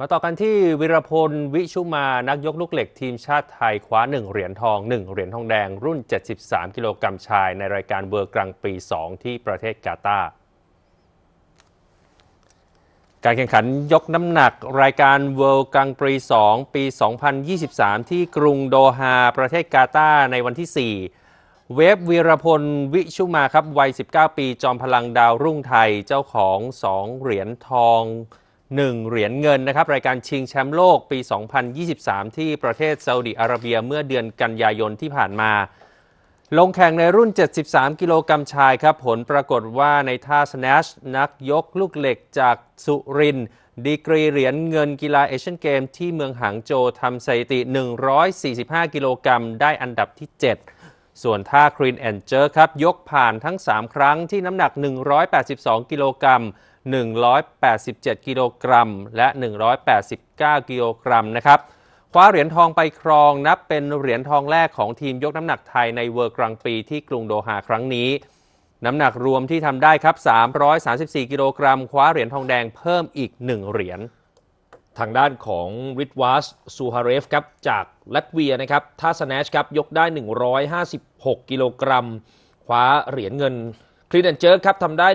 มาต่อกันที่วิรพลวิชุมา นักยกลูกเหล็กทีมชาติไทยคว้า1 เหรียญทอง1เหรียญทองแดงรุ่น 73กิโลกรัมชาย ในรายการเวอร์กลางปี 2 ที่ประเทศกาตาร์ การแข่งขันยกน้ำหนักรายการเวิร์กลางปี2 ปี 2023 ที่กรุงโดฮาประเทศกาตาร์ในวันที่ 4เวฟวีรพลวิชุมาครับวัย 19 ปี จอมพลังดาวรุ่งไทยเจ้าของ2เหรียญทอง1เหรียญเงินนะครับรายการชิงแชมป์โลกปี 2023 ที่ประเทศซาอุดิอาระเบียเมื่อเดือนกันยายนที่ผ่านมา ลงแข่งในรุ่น 73 กิโลกรัมชายครับผลปรากฏว่าในท่าสแนชนักยกลูกเหล็กจากสุรินดีกรีเหรียญเงินกีฬาเอเชียนเกม ที่เมืองหางโจวทำสถิติ 145 กิโลกรัมได้อันดับที่ 7ส่วนท่าครีนแอนเจอร์ครับ ยกผ่านทั้ง 3 ครั้งที่น้ำหนัก 182 กิโลกรัม 187 กิโลกรัม และ 189 กิโลกรัมนะครับ คว้าเหรียญทองไปครองนับเป็นเหรียญทองแรกของทีมยกน้ำหนักไทยในเวิร์กรังปีที่กรุงโดฮาครั้งนี้ น้ำหนักรวมที่ทำได้ครับ 334 กิโลกรัมคว้าเหรียญทองแดงเพิ่มอีก 1เหรียญทางด้านของริทวาสซูฮาเรฟครับจากลัตเวียนะครับท่าสแนชครับยกได้ 156 กิโลกรัมคว้าเหรียญเงินคลีนเดนเจอร์ครับทำได้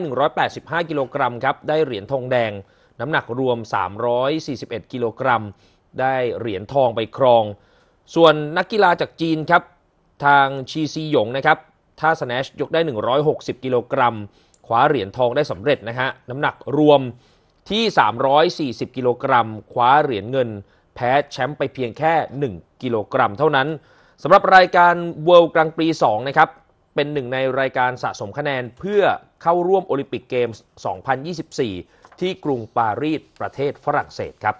185 กิโลกรัมครับได้เหรียญทองแดง น้ำหนักรวม 341 กิโลกรัมได้เหรียญทองไปครอง ส่วนนักกีฬาจากจีนครับทางชีซีหยงนะครับท่าสแนชยกได้ 160 กิโลกรัมคว้าเหรียญทองได้สำเร็จนะฮะน้ำหนักรวมที่ 340 กิโลกรัม คว้าเหรียญเงินแพ้แชมป์ไปเพียงแค่ 1 กิโลกรัม เท่านั้น สำหรับรายการ World ก d p งปี2นะครับ เป็นหนึ่งในรายการสะสมคะแนนเพื่อเข้าร่วมโอลิมปิกเกมส์ 2024 ที่กรุงปารีส ประเทศฝรั่งเศสครับ